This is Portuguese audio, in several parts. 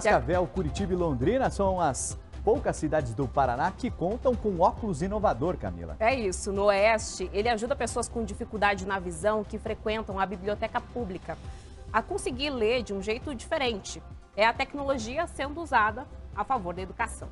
Cascavel, Curitiba e Londrina são as poucas cidades do Paraná que contam com óculos inovador, Camila. É isso. No Oeste, ele ajuda pessoas com dificuldade na visão que frequentam a biblioteca pública a conseguir ler de um jeito diferente. É a tecnologia sendo usada a favor da educação.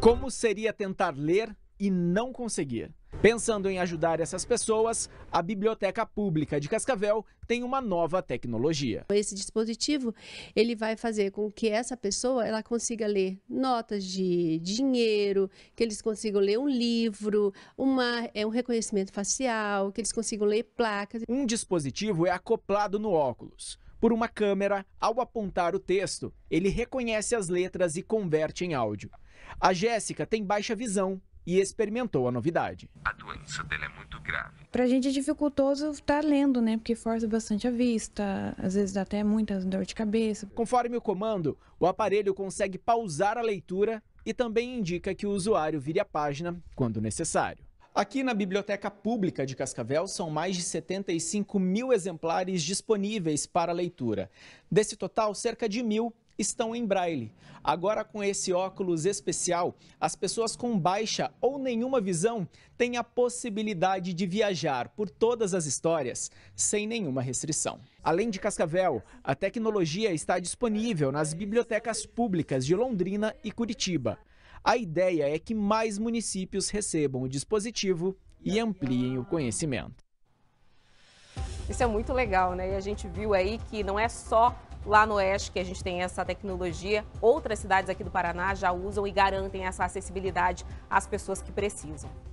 Como seria tentar ler e não conseguir? Pensando em ajudar essas pessoas, a Biblioteca Pública de Cascavel tem uma nova tecnologia. Esse dispositivo, ele vai fazer com que essa pessoa ela consiga ler notas de dinheiro, que eles consigam ler um livro, uma é um reconhecimento facial, que eles consigam ler placas. Um dispositivo é acoplado no óculos. Por uma câmera, ao apontar o texto, ele reconhece as letras e converte em áudio. A Jéssica tem baixa visão e experimentou a novidade. A doença dele é muito grave. Pra gente é dificultoso estar tá lendo, né? Porque força bastante a vista, às vezes dá até muita dor de cabeça. Conforme o comando, o aparelho consegue pausar a leitura e também indica que o usuário vire a página quando necessário. Aqui na Biblioteca Pública de Cascavel são mais de 75 mil exemplares disponíveis para leitura. Desse total, cerca de mil estão em braille. Agora, com esse óculos especial, as pessoas com baixa ou nenhuma visão têm a possibilidade de viajar por todas as histórias sem nenhuma restrição. Além de Cascavel, a tecnologia está disponível nas bibliotecas públicas de Londrina e Curitiba. A ideia é que mais municípios recebam o dispositivo e ampliem o conhecimento. Isso é muito legal, né? E a gente viu aí que não é só lá no Oeste que a gente tem essa tecnologia. Outras cidades aqui do Paraná já usam e garantem essa acessibilidade às pessoas que precisam.